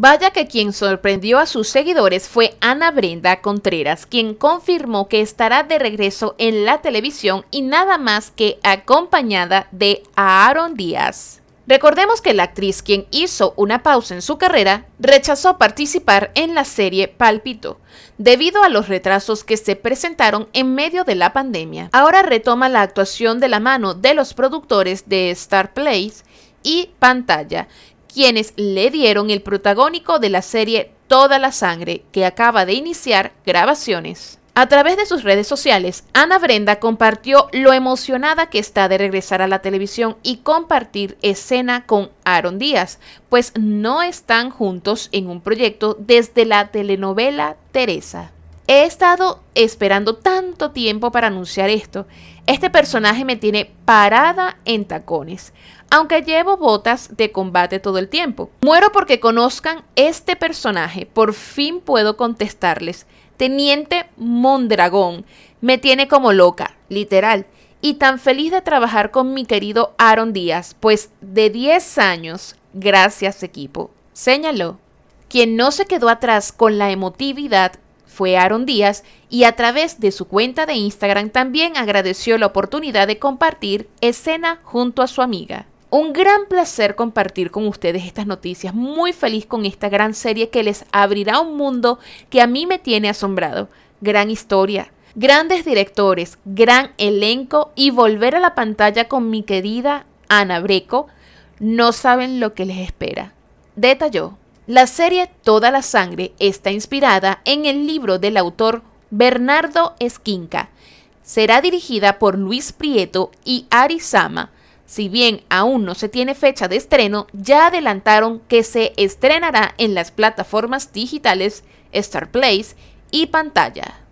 Vaya que quien sorprendió a sus seguidores fue Ana Brenda Contreras, quien confirmó que estará de regreso en la televisión y nada más que acompañada de Aaron Díaz. Recordemos que la actriz, quien hizo una pausa en su carrera, rechazó participar en la serie Pálpito debido a los retrasos que se presentaron en medio de la pandemia. Ahora retoma la actuación de la mano de los productores de Star Place y Pantalla, quienes le dieron el protagónico de la serie Toda la Sangre, que acaba de iniciar grabaciones. A través de sus redes sociales, Ana Brenda compartió lo emocionada que está de regresar a la televisión y compartir escena con Aaron Díaz, pues no están juntos en un proyecto desde la telenovela Teresa. He estado esperando tanto tiempo para anunciar esto. Este personaje me tiene parada en tacones, aunque llevo botas de combate todo el tiempo. Muero porque conozcan este personaje. Por fin puedo contestarles. Teniente Mondragón me tiene como loca, literal. Y tan feliz de trabajar con mi querido Aaron Díaz, pues de 10 años, gracias equipo. Señaló. Quien no se quedó atrás con la emotividad fue Aaron Díaz y a través de su cuenta de Instagram también agradeció la oportunidad de compartir escena junto a su amiga. Un gran placer compartir con ustedes estas noticias, muy feliz con esta gran serie que les abrirá un mundo que a mí me tiene asombrado. Gran historia, grandes directores, gran elenco y volver a la pantalla con mi querida Ana Breco, no saben lo que les espera. Detalló. La serie Toda la Sangre está inspirada en el libro del autor Bernardo Esquinca. Será dirigida por Luis Prieto y Ari Sama. Si bien aún no se tiene fecha de estreno, ya adelantaron que se estrenará en las plataformas digitales Star Place y Pantalla.